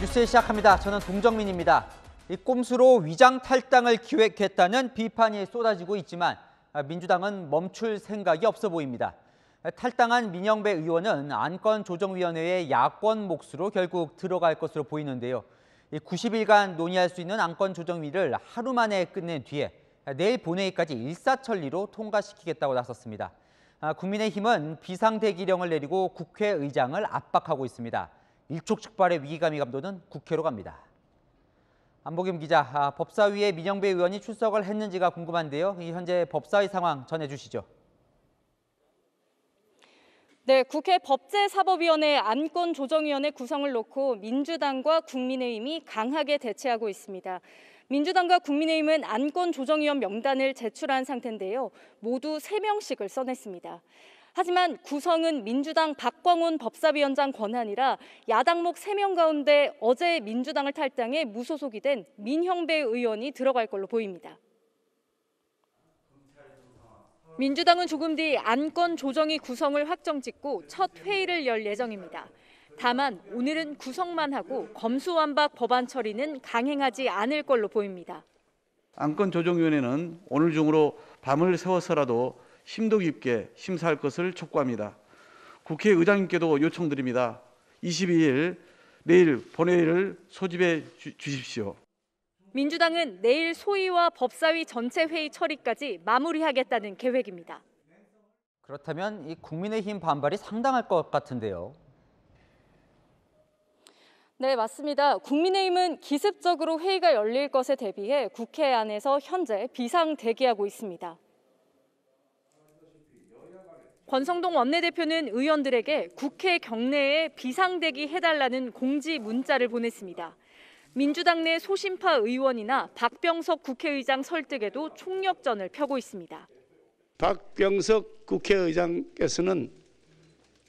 뉴스에 시작합니다. 저는 동정민입니다. 이 꼼수로 위장 탈당을 기획했다는 비판이 쏟아지고 있지만 아, 민주당은 멈출 생각이 없어 보입니다. 아, 탈당한 민영배 의원은 안건조정위원회의 야권 몫으로 결국 들어갈 것으로 보이는데요. 90일간 논의할 수 있는 안건조정위를 하루 만에 끝낸 뒤에 내일 본회의까지 일사천리로 통과시키겠다고 나섰습니다. 아, 국민의힘은 비상대기령을 내리고 국회의장을 압박하고 있습니다. 일촉즉발의 위기감이 감도는 국회로 갑니다. 안보겸 기자, 아, 법사위에 민영배 의원이 출석을 했는지가 궁금한데요. 현재 법사위 상황 전해주시죠. 네, 국회 법제사법위원회 안건조정위원회 구성을 놓고 민주당과 국민의힘이 강하게 대치하고 있습니다. 민주당과 국민의힘은 안건조정위원 명단을 제출한 상태인데요. 모두 3명씩을 써냈습니다. 하지만 구성은 민주당 박광훈 법사위원장 권한이라 야당목 3명 가운데 어제 민주당을 탈당해 무소속이 된 민형배 의원이 들어갈 걸로 보입니다. 민주당은 조금 뒤 안건 조정이 구성을 확정짓고 첫 회의를 열 예정입니다. 다만 오늘은 구성만 하고 검수완박 법안 처리는 강행하지 않을 걸로 보입니다. 안건 조정위원회는 오늘 중으로 밤을 새워서라도 심도 깊게 심사할 것을 촉구합니다. 국회의장님께도 요청드립니다. 22일 내일 본회의를 소집해 주, 주십시오. 민주당은 내일 소위와 법사위 전체 회의 처리까지 마무리하겠다는 계획입니다. 그렇다면 이 국민의힘 반발이 상당할 것 같은데요. 네, 맞습니다. 국민의힘은 기습적으로 회의가 열릴 것에 대비해 국회 안에서 현재 비상 대기하고 있습니다. 권성동 원내대표는 의원들에게 국회 경내에 비상 대기해달라는 공지 문자를 보냈습니다. 민주당 내 소심파 의원이나 박병석 국회의장 설득에도 총력전을 펴고 있습니다. 박병석 국회의장께서는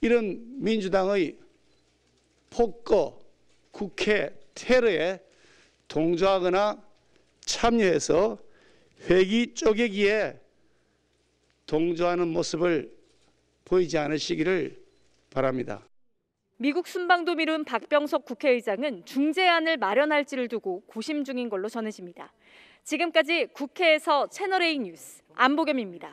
이런 민주당의 폭거 국회 테러에 동조하거나 참여해서 회기 쪼개기에 동조하는 모습을 보이지 않으시기를 바랍니다. 미국 순방도 미룬 박병석 국회의장은 중재안을 마련할지를 두고 고심 중인 걸로 전해집니다. 지금까지 국회에서 채널A 뉴스 안보겸입니다.